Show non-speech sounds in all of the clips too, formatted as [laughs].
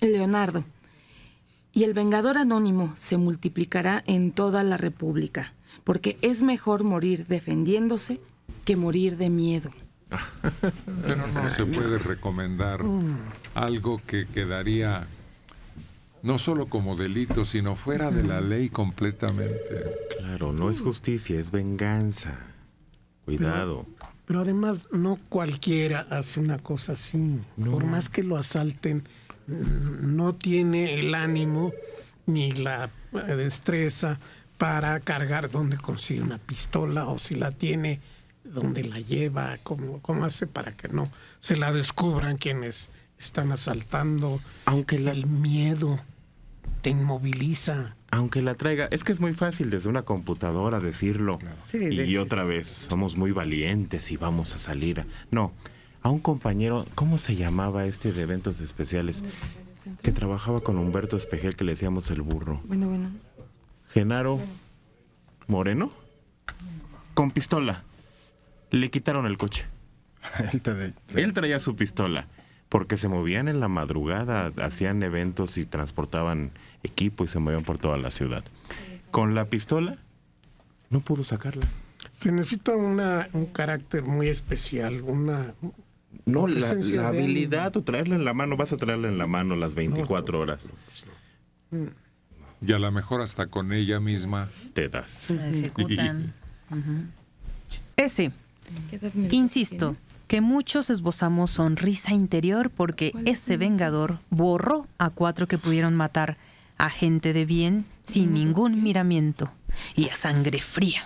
Leonardo. Y el vengador anónimo se multiplicará en toda la República, porque es mejor morir defendiéndose que morir de miedo. Pero no se puede recomendar algo que quedaría no solo como delito, sino fuera de la ley completamente. Claro, no es justicia, es venganza. Cuidado. Pero, además, no cualquiera hace una cosa así. Por más que lo asalten, no tiene el ánimo ni la eh, destreza para cargar donde consigue una pistola o si la tiene, donde la lleva, cómo, hace para que no se la descubran quienes están asaltando. Aunque el miedo te inmoviliza. Aunque la traiga, es que es muy fácil desde una computadora decirlo. y otra vez, somos muy valientes y vamos a salir. No, a un compañero, ¿cómo se llamaba este de eventos especiales? Que trabajaba con Humberto Espejel, que le decíamos el burro. Bueno, bueno. Genaro Moreno, con pistola. Le quitaron el coche. [laughs] Él traía, Él traía su pistola, porque se movían en la madrugada, hacían eventos y transportaban equipo y se movían por toda la ciudad. Con la pistola no pudo sacarla. Se necesita una, un carácter muy especial, una no, la, habilidad o traerla en la mano, vas a traerla en la mano las 24 horas. Pues mm. Y a lo mejor hasta con ella misma te das. [laughs] Ese, insisto, que muchos esbozamos sonrisa interior porque ese vengador borró a cuatro que pudieron matar a gente de bien sin mm. ningún miramiento y a sangre fría.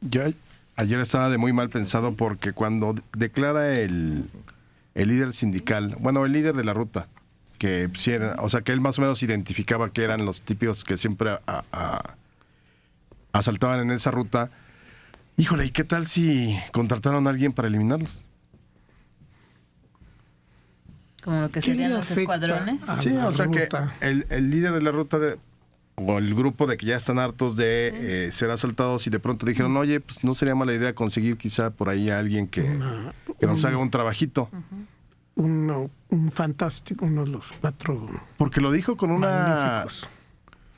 Ya, ayer estaba de muy mal pensado porque cuando declara el, líder sindical, bueno, el líder de la ruta, que o sea, que él más o menos identificaba que eran los tipios que siempre asaltaban en esa ruta. Híjole, ¿y qué tal si contrataron a alguien para eliminarlos? Como lo que serían los escuadrones. Sí, o sea que el, el, líder de la ruta de, o el grupo de que ya están hartos de eh, ser asaltados y de pronto dijeron, oye, pues no sería mala idea conseguir quizá por ahí a alguien que, nos haga un trabajito. un fantástico, uno de los cuatro. Porque lo dijo con una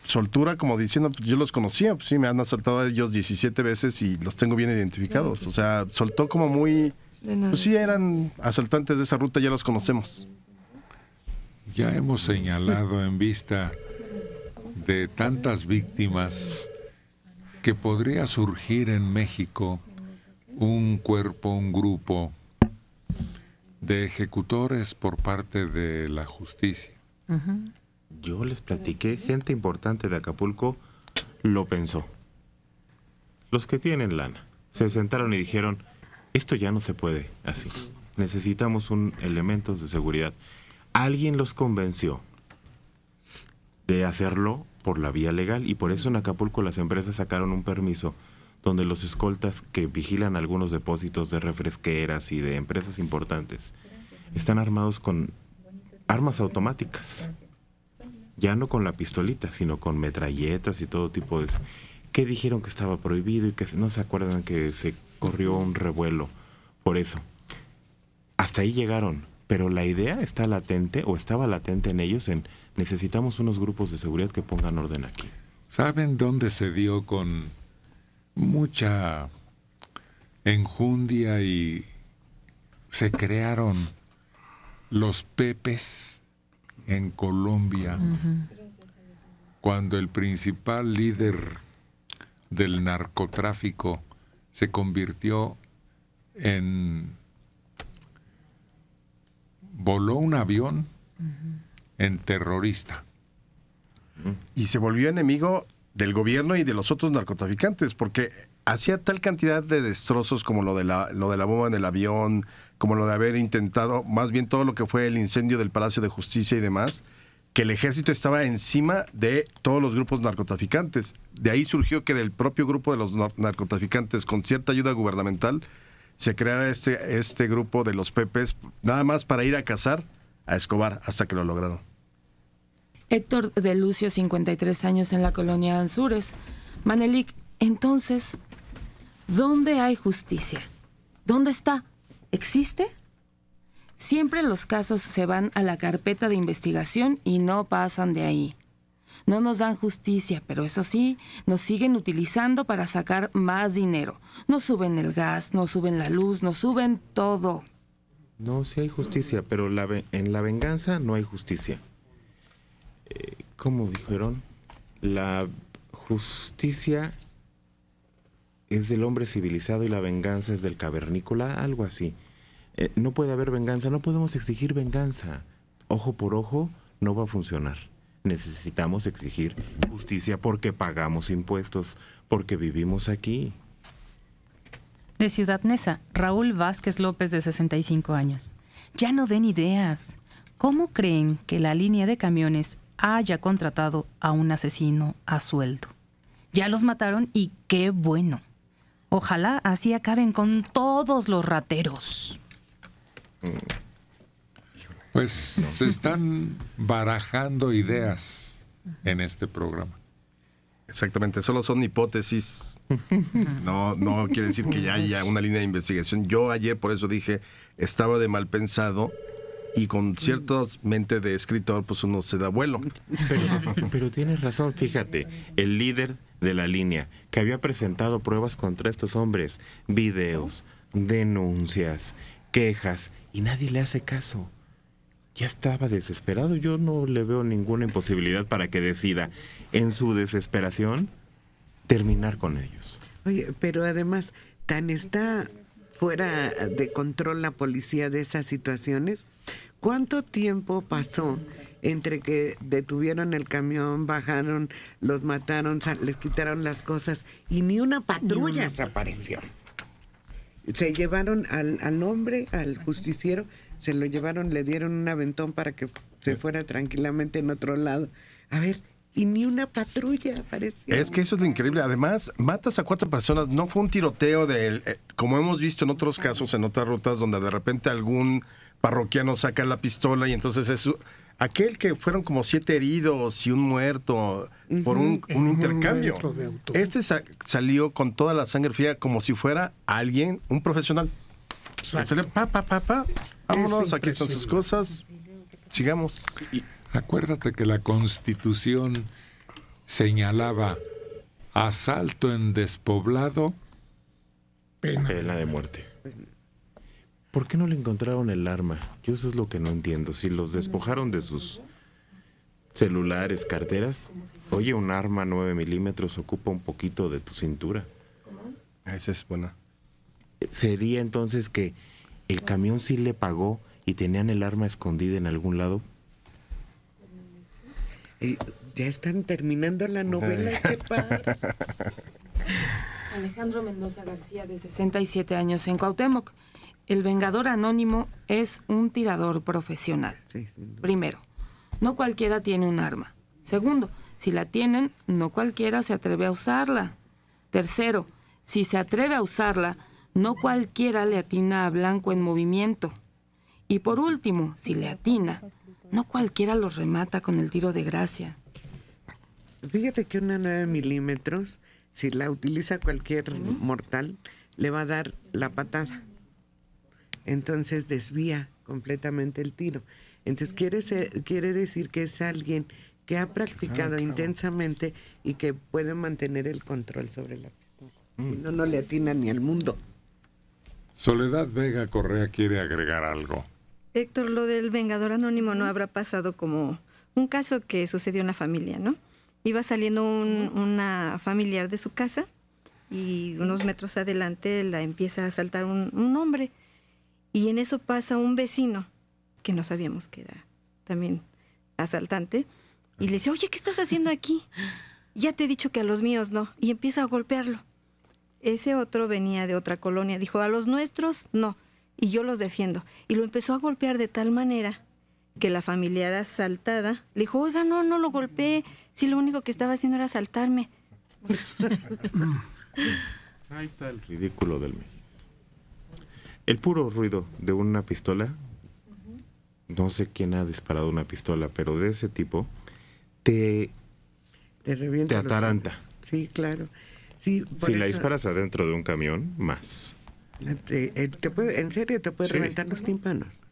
soltura, como diciendo, pues, yo los conocía, pues sí, me han asaltado ellos 17 veces y los tengo bien identificados. O sea, soltó como muy. Pues sí, eran asaltantes de esa ruta, ya los conocemos. Ya hemos señalado en vista de tantas víctimas que podría surgir en México un cuerpo, un grupo de ejecutores por parte de la justicia. Yo les platiqué, gente importante de Acapulco lo pensó. Los que tienen lana se sentaron y dijeron, esto ya no se puede así. Necesitamos un, elementos de seguridad. Alguien los convenció de hacerlo por la vía legal. Y por eso en Acapulco las empresas sacaron un permiso donde los escoltas que vigilan algunos depósitos de refresqueras y de empresas importantes están armados con armas automáticas. Ya no con la pistolita, sino con metralletas y todo tipo de... Que dijeron que estaba prohibido y que no se acuerdan que se corrió un revuelo por eso. Hasta ahí llegaron pero la idea está latente o estaba latente en ellos en necesitamos unos grupos de seguridad que pongan orden aquí. ¿Saben dónde se dio con mucha enjundia y se crearon los pepes en Colombia cuando el principal líder del narcotráfico se convirtió en voló un avión en terrorista. Y se volvió enemigo del gobierno y de los otros narcotraficantes, porque hacía tal cantidad de destrozos como lo de la, lo de la bomba en el avión, como lo de haber intentado, más bien todo lo que fue el incendio del Palacio de Justicia y demás, que el ejército estaba encima de todos los grupos narcotraficantes. De ahí surgió que del propio grupo de los narcotraficantes, con cierta ayuda gubernamental, se creara este, este, grupo de los Pepes, nada más para ir a cazar a Escobar, hasta que lo lograron. Héctor de Lucio, 53 años en la colonia Anzures. Manelik, entonces, ¿dónde hay justicia? ¿Dónde está? ¿Existe? Siempre los casos se van a la carpeta de investigación y no pasan de ahí. No nos dan justicia, pero eso sí, nos siguen utilizando para sacar más dinero. No suben el gas, no suben la luz, no suben todo. No, sí hay justicia, pero la en la venganza no hay justicia. Como eh, ¿Cómo dijeron? La justicia es del hombre civilizado y la venganza es del cavernícola, algo así. Eh, no puede haber venganza, no podemos exigir venganza. Ojo por ojo no va a funcionar necesitamos exigir justicia porque pagamos impuestos, porque vivimos aquí. De Ciudad Nesa, Raúl Vázquez López de 65 años. Ya no den ideas. ¿Cómo creen que la línea de camiones haya contratado a un asesino a sueldo? Ya los mataron y qué bueno. Ojalá así acaben con todos los rateros. Mm. Pues se están barajando ideas en este programa. Exactamente, solo son hipótesis. No, no quiere decir que ya haya una línea de investigación. Yo ayer por eso dije, estaba de mal pensado y con cierta mente de escritor, pues uno se da vuelo. Pero, pero, tienes razón, fíjate, el líder de la línea, que había presentado pruebas contra estos hombres, videos, denuncias, quejas, y nadie le hace caso ya estaba desesperado. Yo no le veo ninguna imposibilidad para que decida, en su desesperación, terminar con ellos. Oye, pero además, tan está fuera de control la policía de esas situaciones. ¿Cuánto tiempo pasó entre que detuvieron el camión, bajaron, los mataron, les quitaron las cosas y ni una patrulla desapareció? Se llevaron al, al hombre, al justiciero, se lo llevaron, le dieron un aventón para que se fuera tranquilamente en otro lado. A ver, y ni una patrulla apareció. Es que eso es lo increíble. Además, matas a cuatro personas. No fue un tiroteo de, él. Eh, como hemos visto en otros casos, en otras rutas, donde de repente algún parroquiano saca la pistola y entonces es Aquel que fueron como siete heridos y un muerto por un, intercambio. este salió con toda la sangre fría como si fuera alguien, un profesional. Papá, pa, pa, pa, pa. Vámonos, aquí están sus cosas. Sigamos. acuérdate que la Constitución señalaba asalto en despoblado. Pena. de muerte. ¿Por qué no le encontraron el arma? Yo eso es lo que no entiendo. Si los despojaron de sus celulares, carteras, oye, un arma 9 milímetros ocupa un poquito de tu cintura. Esa es buena sería entonces que el camión sí le pagó y tenían el arma escondida en algún lado. Eh, ya están terminando la novela este [laughs] par. Alejandro Mendoza García, de 67 años, en Cuauhtémoc. El vengador anónimo es un tirador profesional. Primero, no cualquiera tiene un arma. Segundo, si la tienen, no cualquiera se atreve a usarla. Tercero, si se atreve a usarla, no cualquiera le atina a blanco en movimiento. Y por último, si le atina, no cualquiera lo remata con el tiro de gracia. Fíjate que una 9 milímetros, si la utiliza cualquier mortal, le va a dar la patada. Entonces desvía completamente el tiro. Entonces quiere, quiere decir que es alguien que ha practicado intensamente y que puede mantener el control sobre la pistola. Si mm. no, no le atina ni al mundo. Soledad Vega Correa quiere agregar algo. Héctor, lo del Vengador Anónimo no habrá pasado como un caso que sucedió en la familia, ¿no? Iba saliendo un, una familiar de su casa y unos metros adelante la empieza a asaltar un, un hombre. Y en eso pasa un vecino, que no sabíamos que era también asaltante, y le dice, oye, ¿qué estás haciendo aquí? [laughs] Ya te he dicho que a los míos no. Y empieza a golpearlo. Ese otro venía de otra colonia. Dijo, a los nuestros, no. Y yo los defiendo. Y lo empezó a golpear de tal manera que la familiar asaltada le dijo, oiga, no, no lo golpeé. Si lo único que estaba haciendo era asaltarme. [laughs] Ahí está el ridículo del México. El puro ruido de una pistola, no sé quién ha disparado una pistola, pero de ese tipo, te, te, te ataranta. Sí, claro si la disparas adentro de un camión, más. Eh, en serio, te puede reventar los tímpanos.